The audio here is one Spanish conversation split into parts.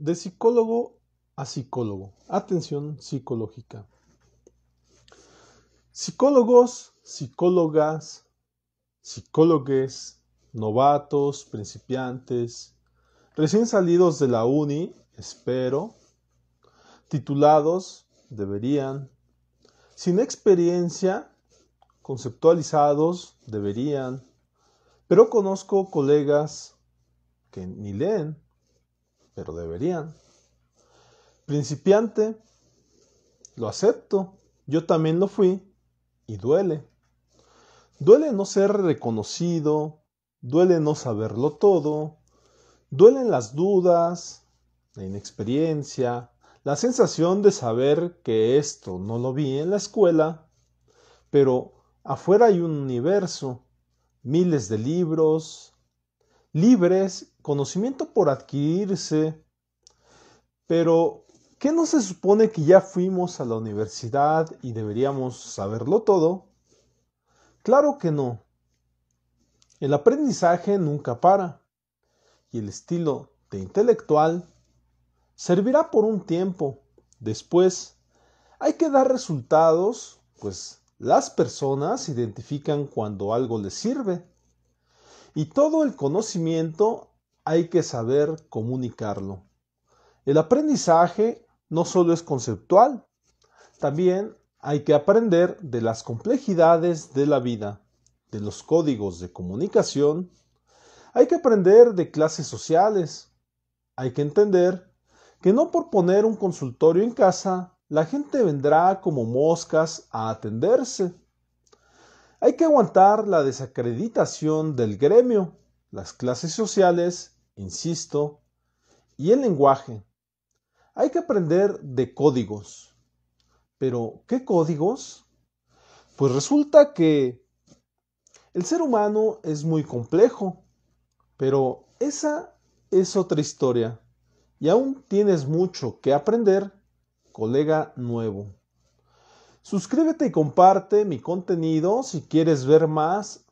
De psicólogo a psicólogo. Atención psicológica. Psicólogos, psicólogas, psicólogues, novatos, principiantes, recién salidos de la uni, espero, titulados, deberían, sin experiencia, conceptualizados, deberían, pero conozco colegas que ni leen pero deberían. Principiante, lo acepto, yo también lo fui y duele. Duele no ser reconocido, duele no saberlo todo, duelen las dudas, la inexperiencia, la sensación de saber que esto no lo vi en la escuela, pero afuera hay un universo, miles de libros, libres, conocimiento por adquirirse. Pero, ¿qué no se supone que ya fuimos a la universidad y deberíamos saberlo todo? Claro que no. El aprendizaje nunca para y el estilo de intelectual servirá por un tiempo. Después, hay que dar resultados, pues las personas identifican cuando algo les sirve y todo el conocimiento hay que saber comunicarlo. El aprendizaje no solo es conceptual, también hay que aprender de las complejidades de la vida, de los códigos de comunicación, hay que aprender de clases sociales, hay que entender que no por poner un consultorio en casa, la gente vendrá como moscas a atenderse. Hay que aguantar la desacreditación del gremio, las clases sociales, insisto, y el lenguaje. Hay que aprender de códigos. Pero, ¿qué códigos? Pues resulta que el ser humano es muy complejo, pero esa es otra historia. Y aún tienes mucho que aprender, colega nuevo. Suscríbete y comparte mi contenido si quieres ver más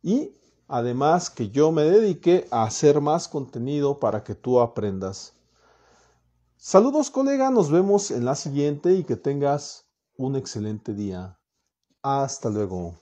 y además que yo me dedique a hacer más contenido para que tú aprendas. Saludos colega, nos vemos en la siguiente y que tengas un excelente día. Hasta luego.